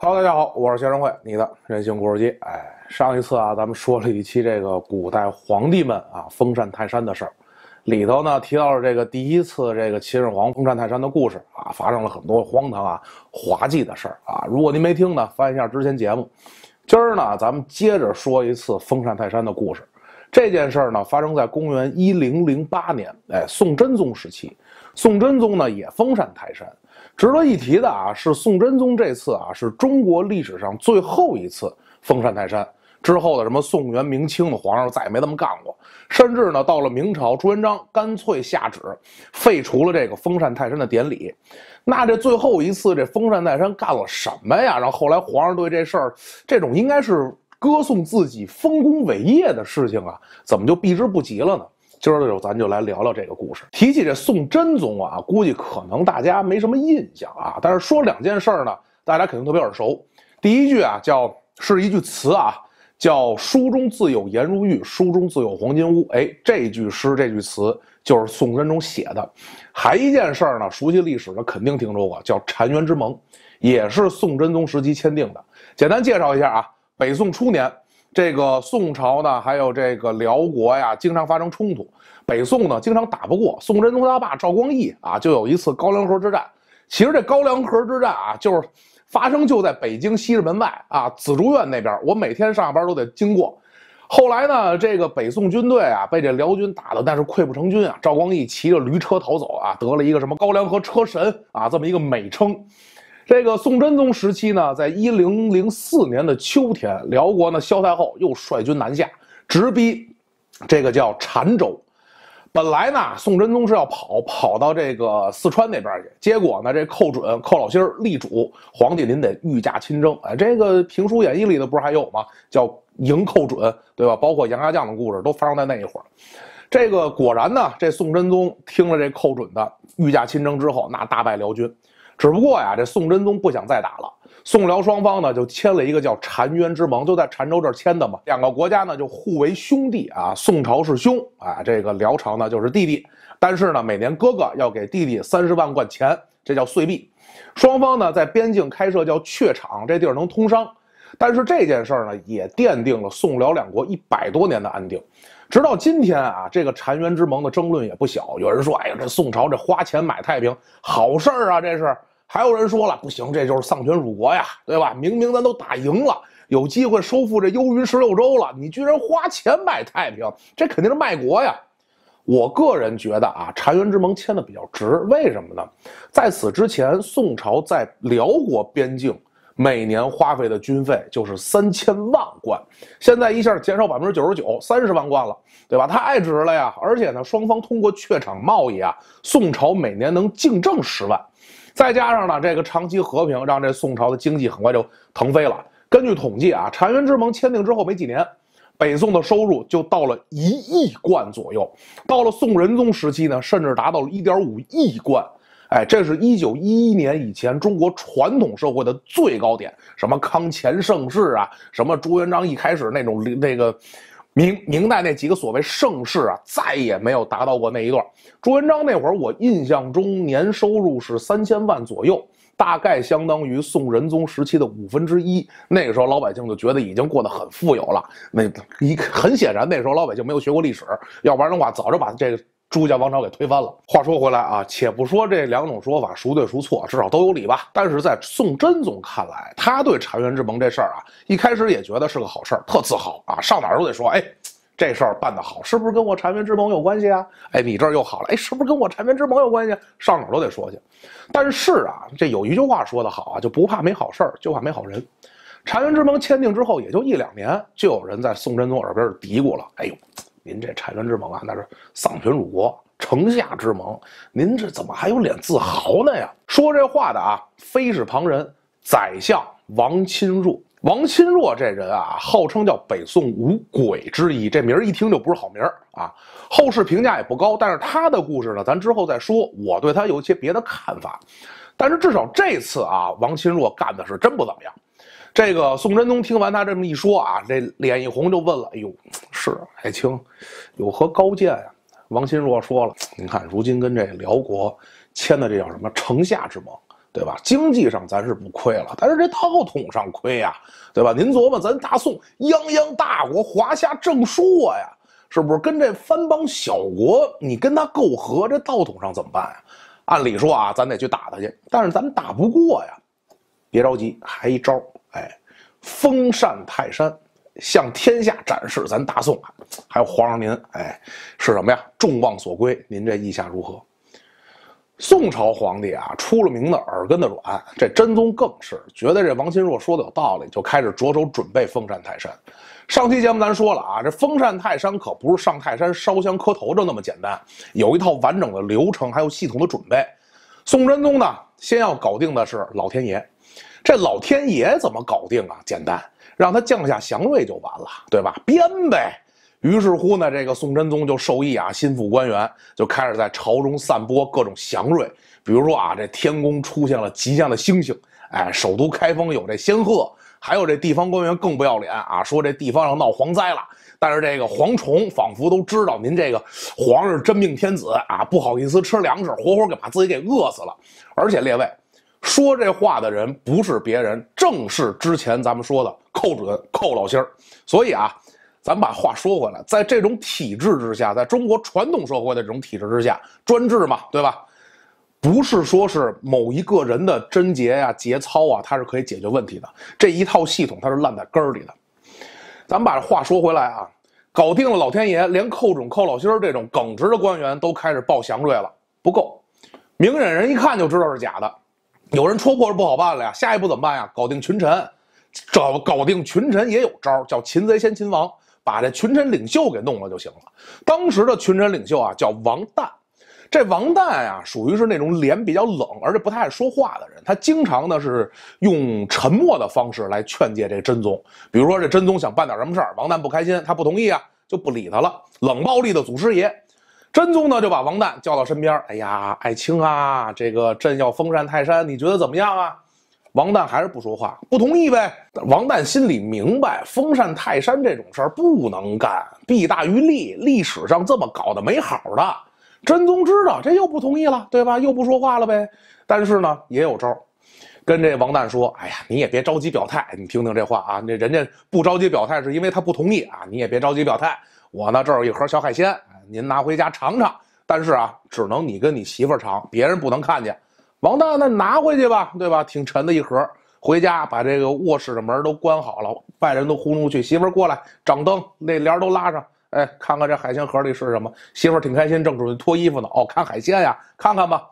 Hello，大家好，我是谢生慧，你的《人性故事机》。哎，上一次啊，咱们说了一期这个古代皇帝们啊封禅泰山的事儿，里头呢提到了这个第一次这个秦始皇封禅泰山的故事啊，发生了很多荒唐啊、滑稽的事儿啊。如果您没听呢，翻一下之前节目。今儿呢，咱们接着说一次封禅泰山的故事。这件事儿呢，发生在公元一零零八年，哎，宋真宗时期。宋真宗呢，也封禅泰山。值得一提的啊，是宋真宗这次啊，是中国历史上最后一次封禅泰山之后的什么宋元明清的皇上再也没这么干过，甚至呢，到了明朝，朱元璋干脆下旨废除了这个封禅泰山的典礼。那这最后一次这封禅泰山干了什么呀？后后来皇上对这事儿这种应该是歌颂自己丰功伟业的事情啊，怎么就避之不及了呢？今儿就咱就来聊聊这个故事。提起这宋真宗啊，估计可能大家没什么印象啊。但是说两件事儿呢，大家肯定特别耳熟。第一句啊，叫是一句词啊，叫“书中自有颜如玉，书中自有黄金屋”。哎，这句诗这句词就是宋真宗写的。还一件事儿呢，熟悉历史的肯定听说过，叫“澶渊之盟”，也是宋真宗时期签订的。简单介绍一下啊，北宋初年。这个宋朝呢，还有这个辽国呀，经常发生冲突。北宋呢，经常打不过。宋真宗他爸赵光义啊，就有一次高粱河之战。其实这高粱河之战啊，就是发生就在北京西直门外啊，紫竹院那边。我每天上下班都得经过。后来呢，这个北宋军队啊，被这辽军打的但是溃不成军啊。赵光义骑着驴车逃走啊，得了一个什么高粱河车神啊，这么一个美称。这个宋真宗时期呢，在一零零四年的秋天，辽国呢萧太后又率军南下，直逼这个叫澶州。本来呢，宋真宗是要跑跑到这个四川那边去，结果呢，这寇准寇老儿立主，皇帝您得御驾亲征哎，这个《评书演义》里头不是还有吗？叫迎寇准，对吧？包括杨家将的故事都发生在那一会儿。这个果然呢，这宋真宗听了这寇准的御驾亲征之后，那大败辽军。只不过呀，这宋真宗不想再打了。宋辽双方呢就签了一个叫“澶渊之盟”，就在澶州这儿签的嘛。两个国家呢就互为兄弟啊，宋朝是兄啊，这个辽朝呢就是弟弟。但是呢，每年哥哥要给弟弟三十万贯钱，这叫岁币。双方呢在边境开设叫榷场，这地儿能通商。但是这件事儿呢，也奠定了宋辽两国一百多年的安定。直到今天啊，这个澶渊之盟的争论也不小。有人说：“哎呀，这宋朝这花钱买太平，好事儿啊！”这是。还有人说了，不行，这就是丧权辱国呀，对吧？明明咱都打赢了，有机会收复这幽云十六州了，你居然花钱买太平，这肯定是卖国呀！我个人觉得啊，澶渊之盟签的比较值，为什么呢？在此之前，宋朝在辽国边境每年花费的军费就是三千万贯，现在一下减少百分之九十九，三十万贯了，对吧？太值了呀！而且呢，双方通过榷场贸易啊，宋朝每年能净挣十万。再加上呢，这个长期和平让这宋朝的经济很快就腾飞了。根据统计啊，澶渊之盟签订之后没几年，北宋的收入就到了一亿贯左右。到了宋仁宗时期呢，甚至达到了一点五亿贯。哎，这是一九一一年以前中国传统社会的最高点。什么康乾盛世啊，什么朱元璋一开始那种那个。明明代那几个所谓盛世啊，再也没有达到过那一段。朱元璋那会儿，我印象中年收入是三千万左右，大概相当于宋仁宗时期的五分之一。那个时候老百姓就觉得已经过得很富有了。那一很显然，那时候老百姓没有学过历史，要不然的话早就把这个。朱家王朝给推翻了。话说回来啊，且不说这两种说法孰对孰错，至少都有理吧。但是在宋真宗看来，他对澶渊之盟这事儿啊，一开始也觉得是个好事儿，特自豪啊，上哪儿都得说，哎，这事儿办得好，是不是跟我澶渊之盟有关系啊？哎，你这又好了，哎，是不是跟我澶渊之盟有关系？上哪儿都得说去。但是啊，这有一句话说得好啊，就不怕没好事儿，就怕没好人。澶渊之盟签订之后，也就一两年，就有人在宋真宗耳边嘀咕了，哎呦。您这柴渊之盟啊，那是丧权辱国、城下之盟。您这怎么还有脸自豪呢呀？说这话的啊，非是旁人，宰相王钦若。王钦若这人啊，号称叫北宋五鬼之一，这名儿一听就不是好名儿啊。后世评价也不高，但是他的故事呢，咱之后再说。我对他有一些别的看法，但是至少这次啊，王钦若干的是真不怎么样。这个宋真宗听完他这么一说啊，这脸一红就问了：“哎呦，是爱卿，有何高见呀？”王钦若说了：“您看，如今跟这辽国签的这叫什么城下之盟，对吧？经济上咱是不亏了，但是这套统上亏呀，对吧？您琢磨，咱大宋泱泱大国，华夏正朔呀，是不是？跟这藩邦小国，你跟他媾和，这道统上怎么办呀？按理说啊，咱得去打他去，但是咱们打不过呀。别着急，还一招。”哎，封禅泰山，向天下展示咱大宋，还有皇上您，哎，是什么呀？众望所归，您这意下如何？宋朝皇帝啊，出了名的耳根子软，这真宗更是觉得这王钦若说的有道理，就开始着手准备封禅泰山。上期节目咱说了啊，这封禅泰山可不是上泰山烧香磕头就那么简单，有一套完整的流程，还有系统的准备。宋真宗呢，先要搞定的是老天爷。这老天爷怎么搞定啊？简单，让他降下祥瑞就完了，对吧？编呗。于是乎呢，这个宋真宗就授意啊，心腹官员就开始在朝中散播各种祥瑞，比如说啊，这天宫出现了吉祥的星星，哎，首都开封有这仙鹤，还有这地方官员更不要脸啊，说这地方要闹蝗灾了。但是这个蝗虫仿佛都知道您这个皇上是真命天子啊，不好意思吃粮食，活活给把自己给饿死了。而且列位。说这话的人不是别人，正是之前咱们说的寇准、寇老心儿。所以啊，咱把话说回来，在这种体制之下，在中国传统社会的这种体制之下，专制嘛，对吧？不是说是某一个人的贞洁呀、节操啊，他是可以解决问题的。这一套系统，它是烂在根儿里的。咱把话说回来啊，搞定了，老天爷连寇准、寇老心儿这种耿直的官员都开始报祥瑞了，不够，明眼人一看就知道是假的。有人戳破了，不好办了呀！下一步怎么办呀？搞定群臣，找搞定群臣也有招，叫擒贼先擒王，把这群臣领袖给弄了就行了。当时的群臣领袖啊，叫王旦。这王旦啊，属于是那种脸比较冷，而且不太爱说话的人。他经常呢是用沉默的方式来劝诫这真宗。比如说这真宗想办点什么事儿，王旦不开心，他不同意啊，就不理他了，冷暴力的祖师爷。真宗呢就把王旦叫到身边儿，哎呀，爱卿啊，这个朕要封禅泰山，你觉得怎么样啊？王旦还是不说话，不同意呗。王旦心里明白，封禅泰山这种事儿不能干，弊大于利，历史上这么搞的没好的。真宗知道这又不同意了，对吧？又不说话了呗。但是呢，也有招儿，跟这王旦说，哎呀，你也别着急表态，你听听这话啊，那人家不着急表态是因为他不同意啊，你也别着急表态。我呢，这儿有一盒小海鲜，您拿回家尝尝。但是啊，只能你跟你媳妇儿尝，别人不能看见。王大那拿回去吧，对吧？挺沉的一盒，回家把这个卧室的门都关好了，外人都轰出去，媳妇儿过来，掌灯，那帘儿都拉上，哎，看看这海鲜盒里是什么。媳妇儿挺开心，正准备脱衣服呢。哦，看海鲜呀，看看吧。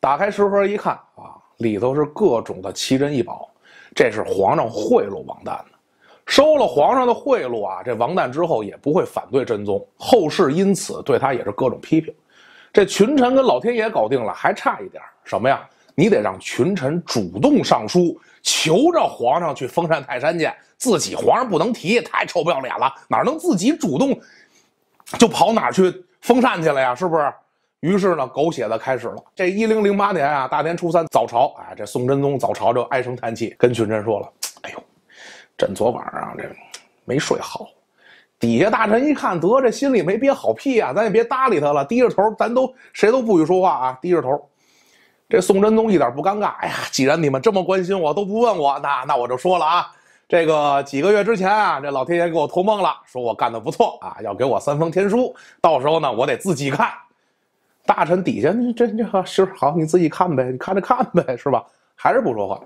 打开食盒一看，啊，里头是各种的奇珍异宝，这是皇上贿赂王旦的。收了皇上的贿赂啊，这王旦之后也不会反对真宗，后世因此对他也是各种批评。这群臣跟老天爷搞定了，还差一点什么呀？你得让群臣主动上书，求着皇上去封禅泰山去。自己皇上不能提，太臭不要脸了，哪能自己主动就跑哪去封禅去了呀？是不是？于是呢，狗血的开始了。这一零零八年啊，大年初三早朝，哎，这宋真宗早朝就唉声叹气，跟群臣说了：“哎呦。”朕昨晚上这没睡好，底下大臣一看，得这心里没憋好屁啊，咱也别搭理他了，低着头，咱都谁都不许说话啊，低着头。这宋真宗一点不尴尬，哎呀，既然你们这么关心我，都不问我，那那我就说了啊，这个几个月之前啊，这老天爷给我托梦了，说我干的不错啊，要给我三封天书，到时候呢，我得自己看。大臣底下，这这好，好你自己看呗，你看着看呗，是吧？还是不说话。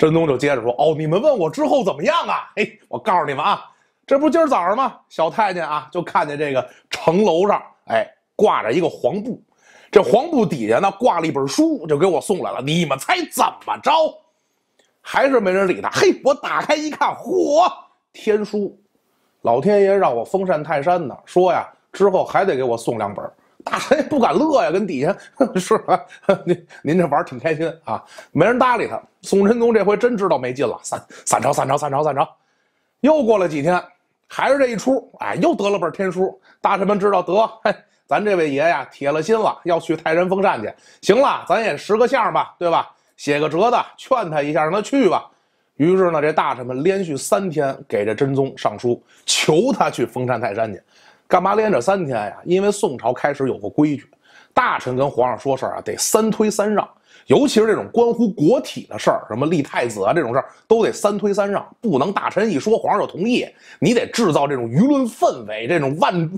申宗就接着说：“哦，你们问我之后怎么样啊？嘿，我告诉你们啊，这不今儿早上吗？小太监啊，就看见这个城楼上，哎，挂着一个黄布，这黄布底下呢挂了一本书，就给我送来了。你们猜怎么着？还是没人理他。嘿，我打开一看，嚯，天书！老天爷让我封禅泰山呢，说呀，之后还得给我送两本。”大臣也不敢乐呀，跟底下 说：“您您这玩儿挺开心啊，没人搭理他。”宋真宗这回真知道没劲了，散散朝，散朝，散朝，散朝。又过了几天，还是这一出，哎，又得了本天书。大臣们知道得，嘿，咱这位爷呀，铁了心了，要去泰山封禅去。行了，咱也识个相吧，对吧？写个折子劝他一下，让他去吧。于是呢，这大臣们连续三天给这真宗上书，求他去封禅泰山去。干嘛连着三天呀？因为宋朝开始有个规矩，大臣跟皇上说事儿啊，得三推三让，尤其是这种关乎国体的事儿，什么立太子啊这种事儿，都得三推三让，不能大臣一说皇上就同意。你得制造这种舆论氛围，这种万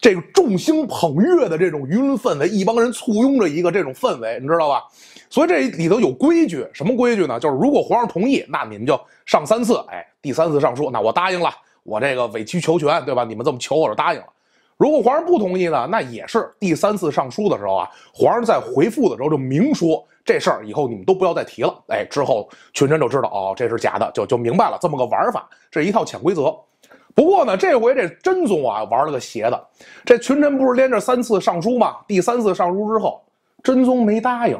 这个众星捧月的这种舆论氛围，一帮人簇拥着一个这种氛围，你知道吧？所以这里头有规矩，什么规矩呢？就是如果皇上同意，那你们就上三次，哎，第三次上书，那我答应了，我这个委曲求全，对吧？你们这么求，我就答应了。如果皇上不同意呢，那也是第三次上书的时候啊。皇上在回复的时候就明说这事儿，以后你们都不要再提了。哎，之后群臣就知道哦，这是假的，就就明白了这么个玩法，这是一套潜规则。不过呢，这回这真宗啊玩了个邪的，这群臣不是连着三次上书吗？第三次上书之后，真宗没答应，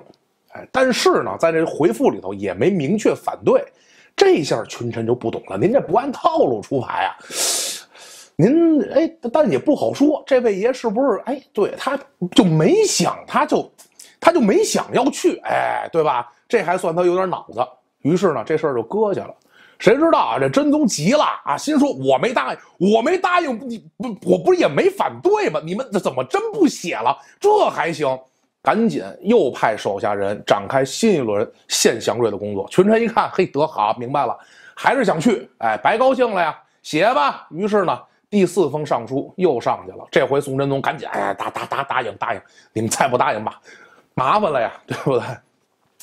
哎，但是呢，在这回复里头也没明确反对，这下群臣就不懂了，您这不按套路出牌啊？您哎，但也不好说，这位爷是不是哎？对，他就没想，他就他就没想要去，哎，对吧？这还算他有点脑子。于是呢，这事儿就搁下了。谁知道啊？这真宗急了啊，心说：我没答应，我没答应，不，我不是也没反对吗？你们怎么真不写了？这还行，赶紧又派手下人展开新一轮献祥瑞的工作。群臣一看，嘿，得好，明白了，还是想去，哎，白高兴了呀，写吧。于是呢。第四封上书又上去了，这回宋真宗赶紧哎，答答答答应答应，你们再不答应吧，麻烦了呀，对不对？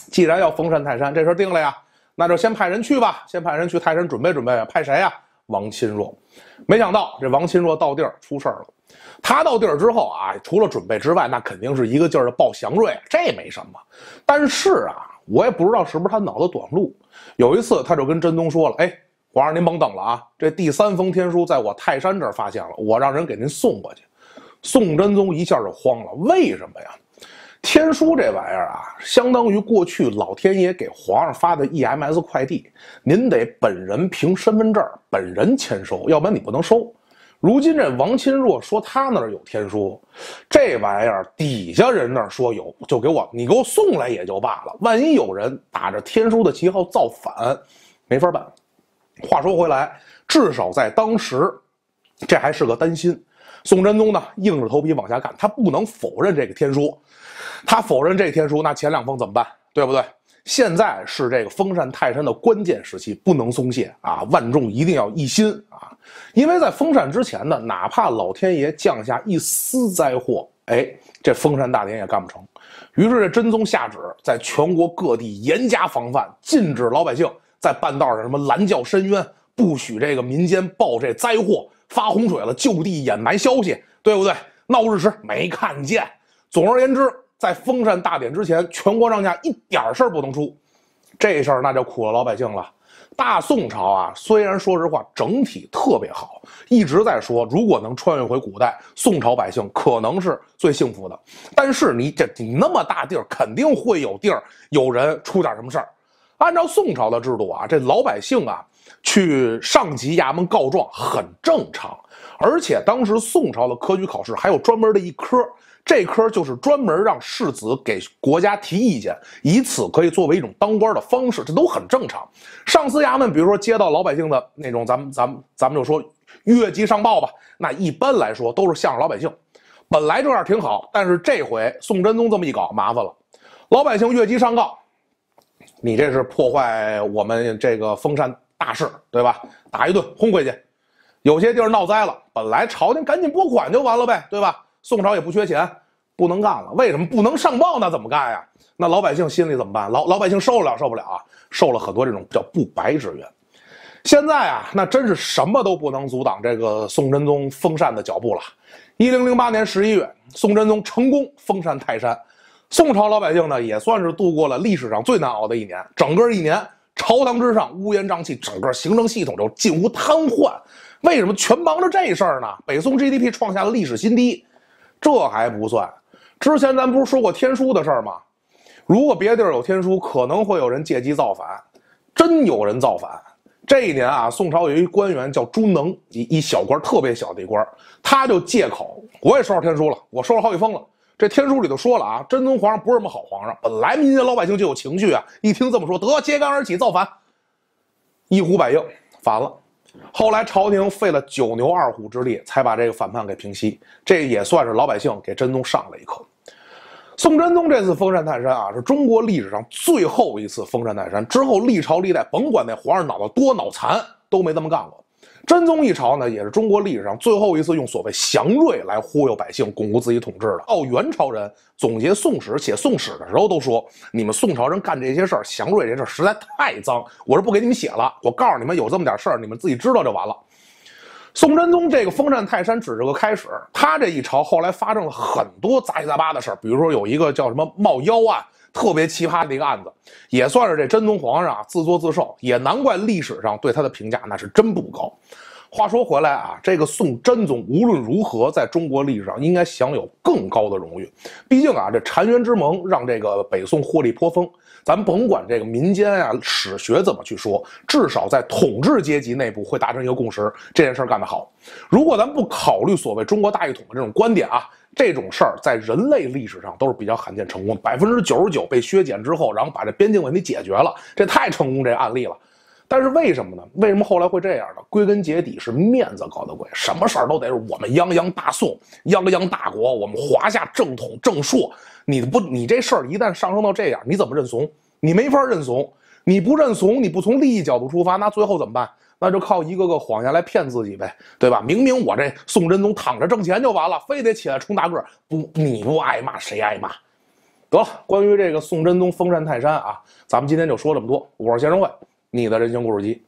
既然要封禅泰山，这事定了呀，那就先派人去吧，先派人去泰山准备准备，派谁呀？王钦若。没想到这王钦若到地儿出事儿了，他到地儿之后啊，除了准备之外，那肯定是一个劲儿的报祥瑞，这没什么。但是啊，我也不知道是不是他脑子短路，有一次他就跟真宗说了，哎。皇上，您甭等了啊！这第三封天书在我泰山这儿发现了，我让人给您送过去。宋真宗一下就慌了，为什么呀？天书这玩意儿啊，相当于过去老天爷给皇上发的 EMS 快递，您得本人凭身份证本人签收，要不然你不能收。如今这王钦若说他那儿有天书，这玩意儿底下人那儿说有，就给我你给我送来也就罢了，万一有人打着天书的旗号造反，没法办。话说回来，至少在当时，这还是个担心。宋真宗呢，硬着头皮往下干。他不能否认这个天书，他否认这天书，那前两封怎么办？对不对？现在是这个封禅泰山的关键时期，不能松懈啊！万众一定要一心啊！因为在封禅之前呢，哪怕老天爷降下一丝灾祸，哎，这封禅大典也干不成。于是这真宗下旨，在全国各地严加防范，禁止老百姓。在半道上，什么拦轿深渊不许这个民间报这灾祸，发洪水了就地掩埋消息，对不对？闹日食没看见。总而言之，在封禅大典之前，全国上下一点事儿不能出。这事儿那就苦了老百姓了。大宋朝啊，虽然说实话整体特别好，一直在说如果能穿越回古代，宋朝百姓可能是最幸福的。但是你这你那么大地儿，肯定会有地儿有人出点什么事儿。按照宋朝的制度啊，这老百姓啊去上级衙门告状很正常，而且当时宋朝的科举考试还有专门的一科，这科就是专门让士子给国家提意见，以此可以作为一种当官的方式，这都很正常。上司衙门，比如说接到老百姓的那种，咱们咱们咱们就说越级上报吧，那一般来说都是向着老百姓，本来这样挺好，但是这回宋真宗这么一搞，麻烦了，老百姓越级上告。你这是破坏我们这个封禅大事，对吧？打一顿轰回去，有些地儿闹灾了，本来朝廷赶紧拨款就完了呗，对吧？宋朝也不缺钱，不能干了，为什么不能上报？那怎么干呀？那老百姓心里怎么办？老老百姓受得了受不了啊？受了很多这种叫不白之冤。现在啊，那真是什么都不能阻挡这个宋真宗封禅的脚步了。一零零八年十一月，宋真宗成功封禅泰山。宋朝老百姓呢，也算是度过了历史上最难熬的一年。整个一年，朝堂之上乌烟瘴气，整个行政系统就近乎瘫痪。为什么全忙着这事儿呢？北宋 GDP 创下了历史新低，这还不算。之前咱不是说过天书的事儿吗？如果别地儿有天书，可能会有人借机造反。真有人造反。这一年啊，宋朝有一官员叫朱能，一一小官，特别小的一官，他就借口我也收到天书了，我收了好几封了。这天书里头说了啊，真宗皇上不是什么好皇上。本来民间老百姓就有情绪啊，一听这么说，得揭竿而起造反，一呼百应，反了。后来朝廷费了九牛二虎之力，才把这个反叛给平息。这也算是老百姓给真宗上了一课。宋真宗这次封禅泰山啊，是中国历史上最后一次封禅泰山。之后历朝历代，甭管那皇上脑子多脑残，都没这么干过。真宗一朝呢，也是中国历史上最后一次用所谓祥瑞来忽悠百姓、巩固自己统治了。哦，元朝人总结《宋史》写《宋史》的时候都说，你们宋朝人干这些事儿，祥瑞这事儿实在太脏，我是不给你们写了。我告诉你们有这么点事儿，你们自己知道就完了。宋真宗这个封禅泰山只是个开始，他这一朝后来发生了很多杂七杂八的事儿，比如说有一个叫什么冒妖案。特别奇葩的一个案子，也算是这真宗皇上啊自作自受，也难怪历史上对他的评价那是真不高。话说回来啊，这个宋真宗无论如何，在中国历史上应该享有更高的荣誉。毕竟啊，这澶渊之盟让这个北宋获利颇丰。咱甭管这个民间啊史学怎么去说，至少在统治阶级内部会达成一个共识，这件事干得好。如果咱不考虑所谓中国大一统的这种观点啊。这种事儿在人类历史上都是比较罕见成功，百分之九十九被削减之后，然后把这边境问题解决了，这太成功这案例了。但是为什么呢？为什么后来会这样呢？归根结底是面子搞的鬼，什么事儿都得是我们泱泱大宋、泱泱大国，我们华夏正统正朔。你不，你这事儿一旦上升到这样，你怎么认怂？你没法认怂，你不认怂，你不从利益角度出发，那最后怎么办？那就靠一个个谎言来骗自己呗，对吧？明明我这宋真宗躺着挣钱就完了，非得起来充大个。不，你不挨骂谁挨骂？得了，关于这个宋真宗封禅泰山啊，咱们今天就说这么多。我是先生会，你的人生故事机。